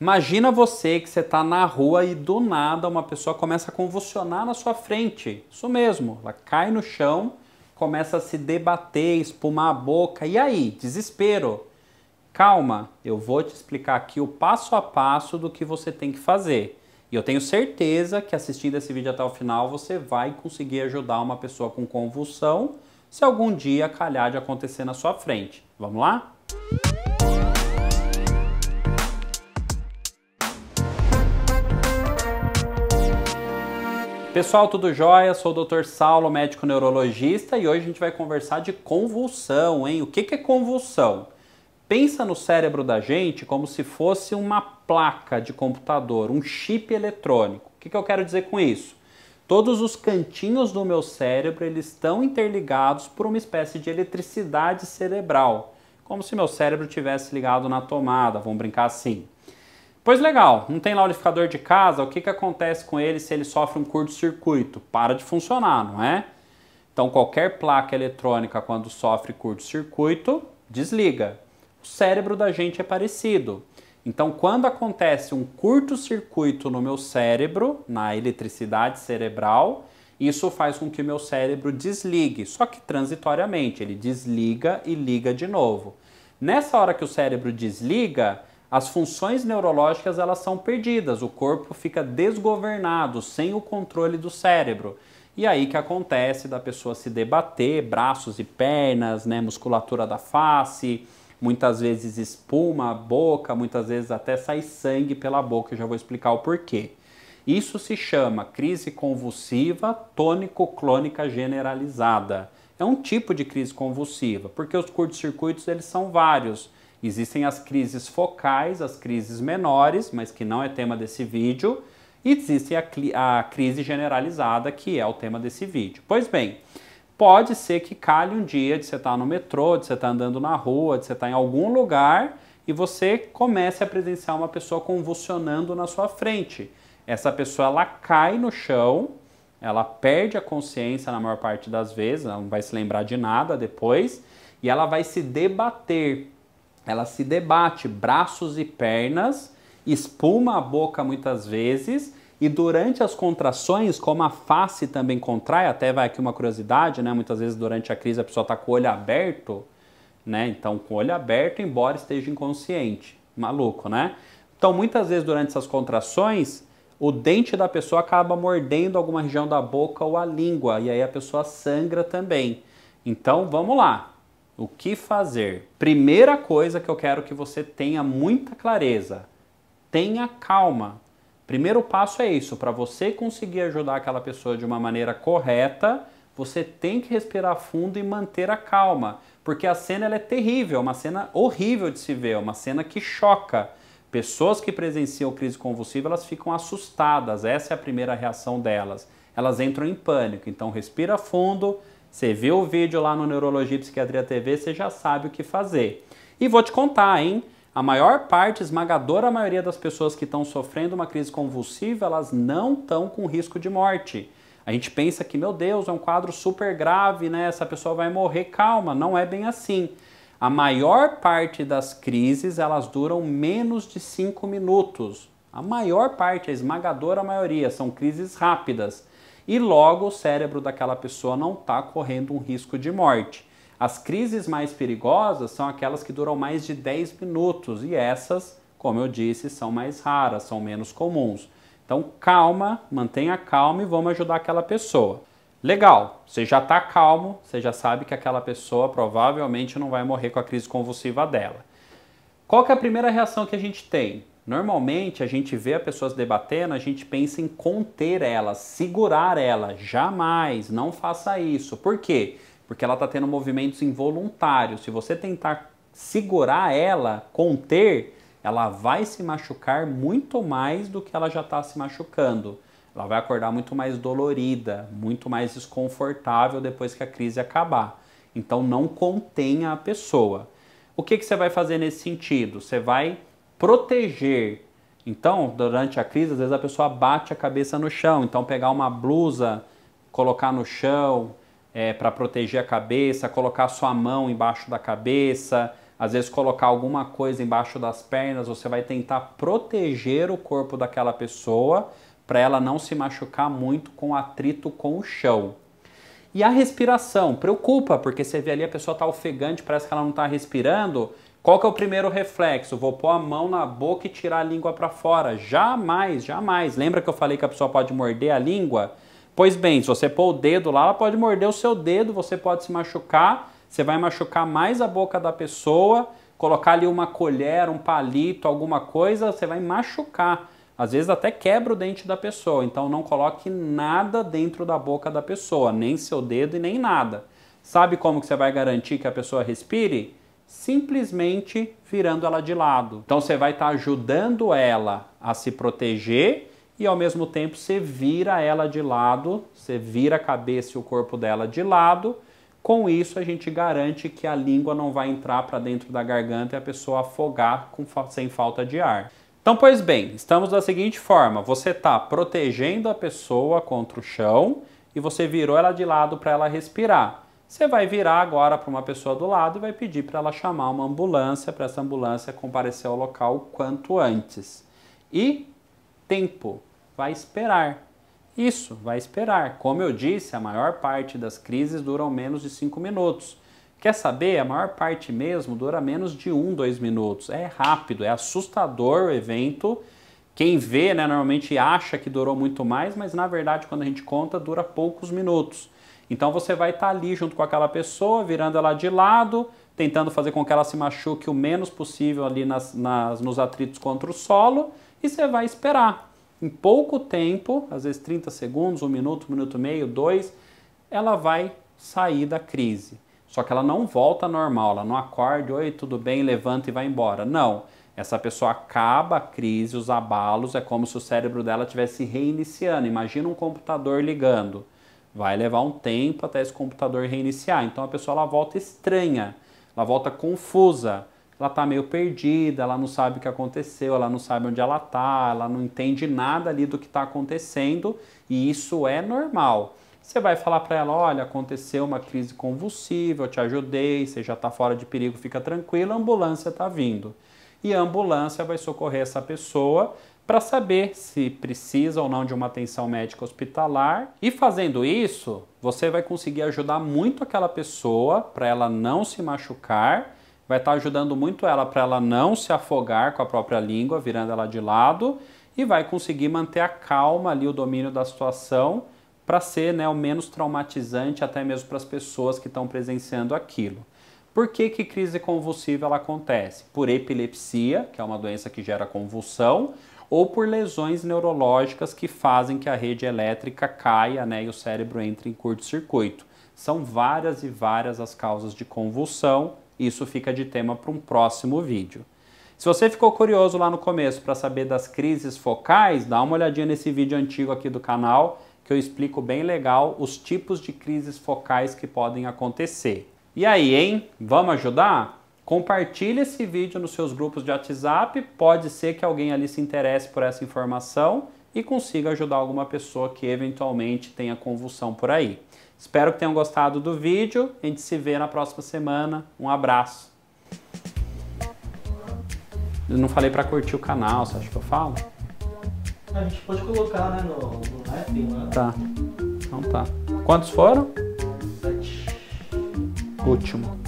Imagina você que você está na rua e do nada uma pessoa começa a convulsionar na sua frente. Isso mesmo, ela cai no chão, começa a se debater, espumar a boca. E aí? Desespero. Calma, eu vou te explicar aqui o passo a passo do que você tem que fazer. E eu tenho certeza que assistindo esse vídeo até o final você vai conseguir ajudar uma pessoa com convulsão se algum dia calhar de acontecer na sua frente. Vamos lá? Música Pessoal, tudo jóia? Sou o Dr. Saulo, médico neurologista, e hoje a gente vai conversar de convulsão, hein? O que, é convulsão? Pensa no cérebro da gente como se fosse uma placa de computador, um chip eletrônico. O que, que eu quero dizer com isso? Todos os cantinhos do meu cérebro eles estão interligados por uma espécie de eletricidade cerebral, como se meu cérebro tivesse ligado na tomada, vamos brincar assim. Pois legal, não tem lá o de casa, o que, que acontece com ele se ele sofre um curto-circuito? Para de funcionar, não é? Então qualquer placa eletrônica quando sofre curto-circuito, desliga. O cérebro da gente é parecido. Então quando acontece um curto-circuito no meu cérebro, na eletricidade cerebral, isso faz com que meu cérebro desligue, só que transitoriamente, ele desliga e liga de novo. Nessa hora que o cérebro desliga, as funções neurológicas elas são perdidas, o corpo fica desgovernado, sem o controle do cérebro. E aí que acontece da pessoa se debater, braços e pernas, né, musculatura da face, muitas vezes espuma boca, muitas vezes até sai sangue pela boca, eu já vou explicar o porquê. Isso se chama crise convulsiva tônico-clônica generalizada. É um tipo de crise convulsiva, porque os curtos-circuitos eles são vários. Existem as crises focais, as crises menores, mas que não é tema desse vídeo, e existe a, a crise generalizada, que é o tema desse vídeo. Pois bem, pode ser que calhe um dia de você estar tá no metrô, de você estar tá andando na rua, de você estar tá em algum lugar e você comece a presenciar uma pessoa convulsionando na sua frente. Essa pessoa ela cai no chão, ela perde a consciência na maior parte das vezes, ela não vai se lembrar de nada depois e ela vai se debater ela se debate braços e pernas, espuma a boca muitas vezes e durante as contrações, como a face também contrai, até vai aqui uma curiosidade, né? Muitas vezes durante a crise a pessoa está com o olho aberto, né? Então, com o olho aberto, embora esteja inconsciente. Maluco, né? Então, muitas vezes durante essas contrações, o dente da pessoa acaba mordendo alguma região da boca ou a língua, e aí a pessoa sangra também. Então, vamos lá. O que fazer? Primeira coisa que eu quero que você tenha muita clareza: tenha calma. Primeiro passo é isso, para você conseguir ajudar aquela pessoa de uma maneira correta, você tem que respirar fundo e manter a calma, porque a cena é terrível, é uma cena horrível de se ver, é uma cena que choca. Pessoas que presenciam crise convulsiva, elas ficam assustadas, essa é a primeira reação delas. Elas entram em pânico, então respira fundo, você viu o vídeo lá no Neurologia e Psiquiatria TV, você já sabe o que fazer. E vou te contar, hein? A maior parte, esmagadora maioria das pessoas que estão sofrendo uma crise convulsiva, elas não estão com risco de morte. A gente pensa que, meu Deus, é um quadro super grave, né? Essa pessoa vai morrer. Calma, não é bem assim. A maior parte das crises, elas duram menos de 5 minutos. A maior parte, a esmagadora maioria, são crises rápidas e logo o cérebro daquela pessoa não está correndo um risco de morte. As crises mais perigosas são aquelas que duram mais de 10 minutos e essas, como eu disse, são mais raras, são menos comuns. Então, calma, mantenha calma e vamos ajudar aquela pessoa. Legal, você já está calmo, você já sabe que aquela pessoa provavelmente não vai morrer com a crise convulsiva dela. Qual que é a primeira reação que a gente tem? Normalmente a gente vê as pessoas debatendo, a gente pensa em conter ela, segurar ela. Jamais, não faça isso. Por quê? Porque ela está tendo movimentos involuntários. Se você tentar segurar ela, conter, ela vai se machucar muito mais do que ela já está se machucando. Ela vai acordar muito mais dolorida, muito mais desconfortável depois que a crise acabar. Então não contenha a pessoa. O que, que você vai fazer nesse sentido? Você vai proteger. Então, durante a crise, às vezes a pessoa bate a cabeça no chão. Então, pegar uma blusa, colocar no chão é, para proteger a cabeça, colocar sua mão embaixo da cabeça, às vezes colocar alguma coisa embaixo das pernas, você vai tentar proteger o corpo daquela pessoa para ela não se machucar muito com atrito com o chão. E a respiração preocupa, porque você vê ali a pessoa está ofegante, parece que ela não está respirando, qual que é o primeiro reflexo? Vou pôr a mão na boca e tirar a língua para fora. Jamais, jamais. Lembra que eu falei que a pessoa pode morder a língua? Pois bem, se você pôr o dedo lá, ela pode morder o seu dedo, você pode se machucar, você vai machucar mais a boca da pessoa, colocar ali uma colher, um palito, alguma coisa, você vai machucar. Às vezes até quebra o dente da pessoa, então não coloque nada dentro da boca da pessoa, nem seu dedo e nem nada. Sabe como que você vai garantir que a pessoa respire? simplesmente virando ela de lado. Então você vai estar tá ajudando ela a se proteger e ao mesmo tempo você vira ela de lado, você vira a cabeça e o corpo dela de lado. Com isso a gente garante que a língua não vai entrar para dentro da garganta e a pessoa afogar com, sem falta de ar. Então, pois bem, estamos da seguinte forma: você está protegendo a pessoa contra o chão e você virou ela de lado para ela respirar. Você vai virar agora para uma pessoa do lado e vai pedir para ela chamar uma ambulância, para essa ambulância comparecer ao local o quanto antes. E tempo, vai esperar. Isso, vai esperar. Como eu disse, a maior parte das crises duram menos de 5 minutos. Quer saber? A maior parte mesmo dura menos de 1, um, 2 minutos. É rápido, é assustador o evento. Quem vê, né, normalmente acha que durou muito mais, mas na verdade, quando a gente conta, dura poucos minutos. Então você vai estar tá ali junto com aquela pessoa, virando ela de lado, tentando fazer com que ela se machuque o menos possível ali nas, nas nos atritos contra o solo e você vai esperar. Em pouco tempo, às vezes 30 segundos, um minuto, um minuto e meio, dois, ela vai sair da crise. Só que ela não volta normal, ela não acorda, oi, tudo bem, levanta e vai embora. Não. Essa pessoa acaba a crise, os abalos, é como se o cérebro dela estivesse reiniciando. Imagina um computador ligando. Vai levar um tempo até esse computador reiniciar. Então a pessoa ela volta estranha, ela volta confusa, ela está meio perdida, ela não sabe o que aconteceu, ela não sabe onde ela está, ela não entende nada ali do que está acontecendo e isso é normal. Você vai falar para ela: olha, aconteceu uma crise convulsiva, eu te ajudei, você já está fora de perigo, fica tranquila, a ambulância está vindo. E a ambulância vai socorrer essa pessoa para saber se precisa ou não de uma atenção médica hospitalar. E fazendo isso, você vai conseguir ajudar muito aquela pessoa para ela não se machucar, vai estar tá ajudando muito ela para ela não se afogar com a própria língua, virando ela de lado, e vai conseguir manter a calma ali, o domínio da situação, para ser né, o menos traumatizante até mesmo para as pessoas que estão presenciando aquilo. Por que, que crise convulsiva ela acontece? Por epilepsia, que é uma doença que gera convulsão, ou por lesões neurológicas que fazem que a rede elétrica caia né, e o cérebro entre em curto-circuito. São várias e várias as causas de convulsão, isso fica de tema para um próximo vídeo. Se você ficou curioso lá no começo para saber das crises focais, dá uma olhadinha nesse vídeo antigo aqui do canal que eu explico bem legal os tipos de crises focais que podem acontecer. E aí, hein? Vamos ajudar? Compartilhe esse vídeo nos seus grupos de WhatsApp, pode ser que alguém ali se interesse por essa informação e consiga ajudar alguma pessoa que eventualmente tenha convulsão por aí. Espero que tenham gostado do vídeo, a gente se vê na próxima semana. Um abraço. Eu não falei para curtir o canal, você acha que eu falo? A gente pode colocar, né, no, live, né? Tá. Então tá. Quantos foram? Sete. Último.